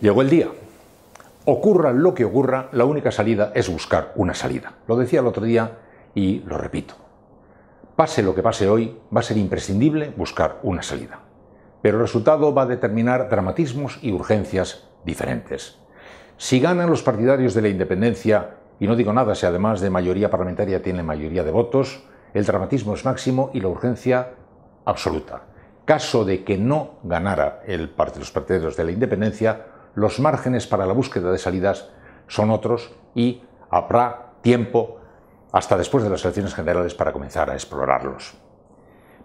Llegó el día. Ocurra lo que ocurra, la única salida es buscar una salida. Lo decía el otro día y lo repito. Pase lo que pase hoy, va a ser imprescindible buscar una salida. Pero el resultado va a determinar dramatismos y urgencias diferentes. Si ganan los partidarios de la independencia, y no digo nada si además de mayoría parlamentaria tiene mayoría de votos, el dramatismo es máximo y la urgencia absoluta. Caso de que no ganara el, los partidarios de la independencia, los márgenes para la búsqueda de salidas son otros y habrá tiempo hasta después de las elecciones generales para comenzar a explorarlos.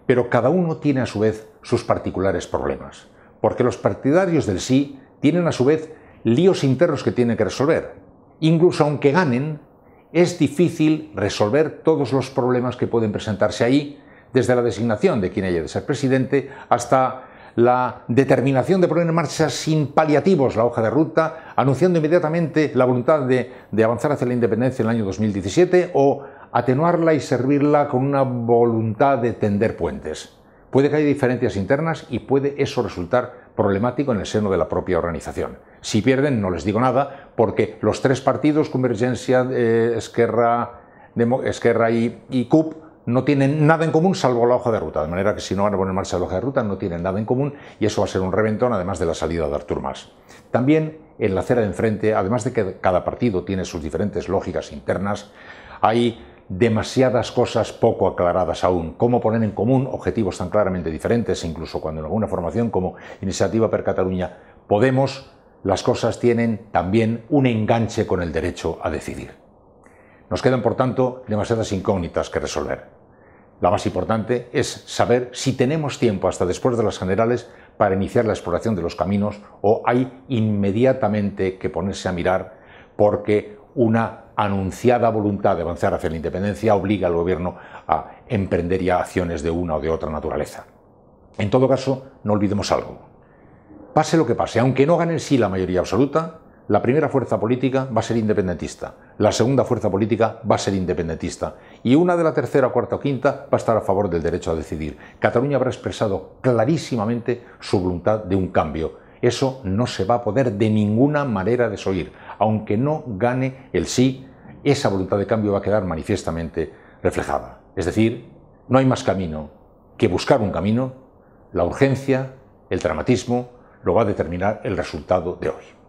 Pero cada uno tiene a su vez sus particulares problemas, porque los partidarios del sí tienen a su vez líos internos que tienen que resolver. Incluso aunque ganen, es difícil resolver todos los problemas que pueden presentarse ahí, desde la designación de quien haya de ser presidente hasta la determinación de poner en marcha sin paliativos la hoja de ruta, anunciando inmediatamente la voluntad de, avanzar hacia la independencia en el año 2017 o atenuarla y servirla con una voluntad de tender puentes. Puede que haya diferencias internas y puede eso resultar problemático en el seno de la propia organización. Si pierden, no les digo nada, porque los tres partidos, Convergencia, eh, Esquerra, Esquerra y, y CUP, no tienen nada en común salvo la hoja de ruta, de manera que si no van a poner en marcha la hoja de ruta no tienen nada en común y eso va a ser un reventón además de la salida de Artur Mas. También en la acera de enfrente, además de que cada partido tiene sus diferentes lógicas internas, hay demasiadas cosas poco aclaradas aún, cómo poner en común objetivos tan claramente diferentes, incluso cuando en alguna formación como Iniciativa per Cataluña Podemos, las cosas tienen también un enganche con el derecho a decidir. Nos quedan, por tanto, demasiadas incógnitas que resolver. La más importante es saber si tenemos tiempo hasta después de las generales para iniciar la exploración de los caminos o hay inmediatamente que ponerse a mirar porque una anunciada voluntad de avanzar hacia la independencia obliga al gobierno a emprender ya acciones de una o de otra naturaleza. En todo caso, no olvidemos algo. Pase lo que pase, aunque no gane en sí la mayoría absoluta, la primera fuerza política va a ser independentista, la segunda fuerza política va a ser independentista y una de la tercera, cuarta o quinta va a estar a favor del derecho a decidir. Cataluña habrá expresado clarísimamente su voluntad de un cambio. Eso no se va a poder de ninguna manera desoír. Aunque no gane el sí, esa voluntad de cambio va a quedar manifiestamente reflejada. Es decir, no hay más camino que buscar un camino. La urgencia, el dramatismo, lo va a determinar el resultado de hoy.